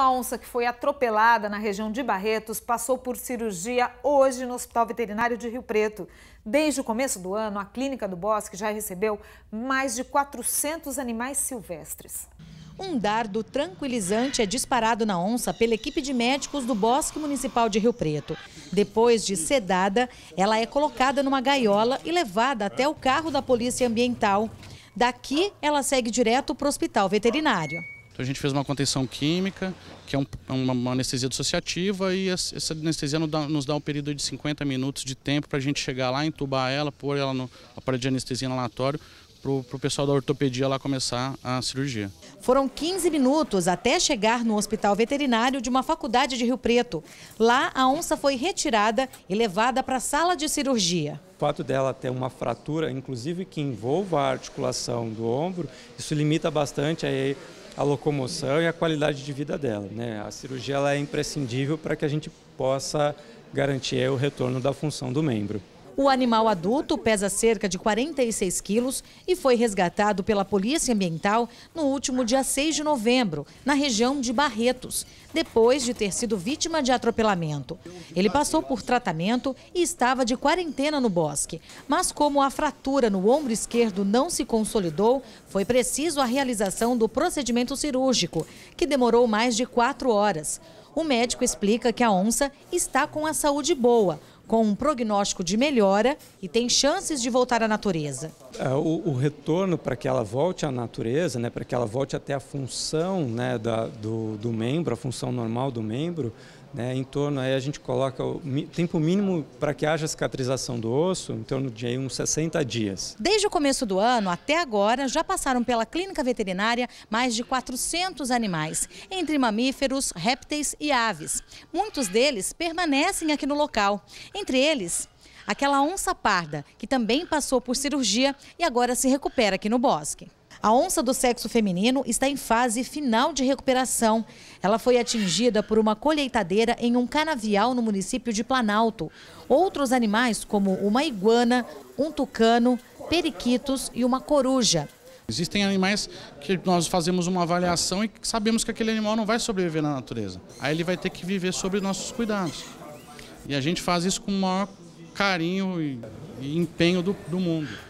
Uma onça que foi atropelada na região de Barretos passou por cirurgia hoje no Hospital Veterinário de Rio Preto. Desde o começo do ano, a Clínica do Bosque já recebeu mais de 400 animais silvestres. Um dardo tranquilizante é disparado na onça pela equipe de médicos do Bosque Municipal de Rio Preto. Depois de sedada, ela é colocada numa gaiola e levada até o carro da Polícia Ambiental. Daqui, ela segue direto para o hospital veterinário. Então a gente fez uma contenção química, que é um, é uma, anestesia dissociativa, e essa anestesia nos dá, nos dá um período de 50 minutos de tempo para a gente chegar lá, entubar ela, pôr ela no aparelho de anestesia inalatório, para o pessoal da ortopedia lá começar a cirurgia. Foram 15 minutos até chegar no hospital veterinário de uma faculdade de Rio Preto. Lá, a onça foi retirada e levada para a sala de cirurgia. O fato dela ter uma fratura, inclusive que envolva a articulação do ombro, isso limita bastante a locomoção e a qualidade de vida dela. Né? A cirurgia ela é imprescindível para que a gente possa garantir o retorno da função do membro. O animal adulto pesa cerca de 46 quilos e foi resgatado pela Polícia Ambiental no último dia 6 de novembro, na região de Barretos, depois de ter sido vítima de atropelamento. Ele passou por tratamento e estava de quarentena no bosque, mas como a fratura no ombro esquerdo não se consolidou, foi preciso a realização do procedimento cirúrgico, que demorou mais de quatro horas. O médico explica que a onça está com a saúde boa, com um prognóstico de melhora e tem chances de voltar à natureza. É, o, o retorno para que ela volte à natureza, né, para que ela volte até a função né, da, do, do membro, a função normal do membro, né, em torno aí a gente coloca o tempo mínimo para que haja cicatrização do osso, em torno de aí, uns 60 dias. Desde o começo do ano até agora, já passaram pela clínica veterinária mais de 400 animais, entre mamíferos, répteis e aves. Muitos deles permanecem aqui no local. Entre eles, aquela onça parda, que também passou por cirurgia e agora se recupera aqui no bosque. A onça do sexo feminino está em fase final de recuperação. Ela foi atingida por uma colheitadeira em um canavial no município de Planalto. Outros animais, como uma iguana, um tucano, periquitos e uma coruja. Existem animais que nós fazemos uma avaliação e sabemos que aquele animal não vai sobreviver na natureza. Aí ele vai ter que viver sobre nossos cuidados. E a gente faz isso com o maior carinho e, e empenho do, do mundo.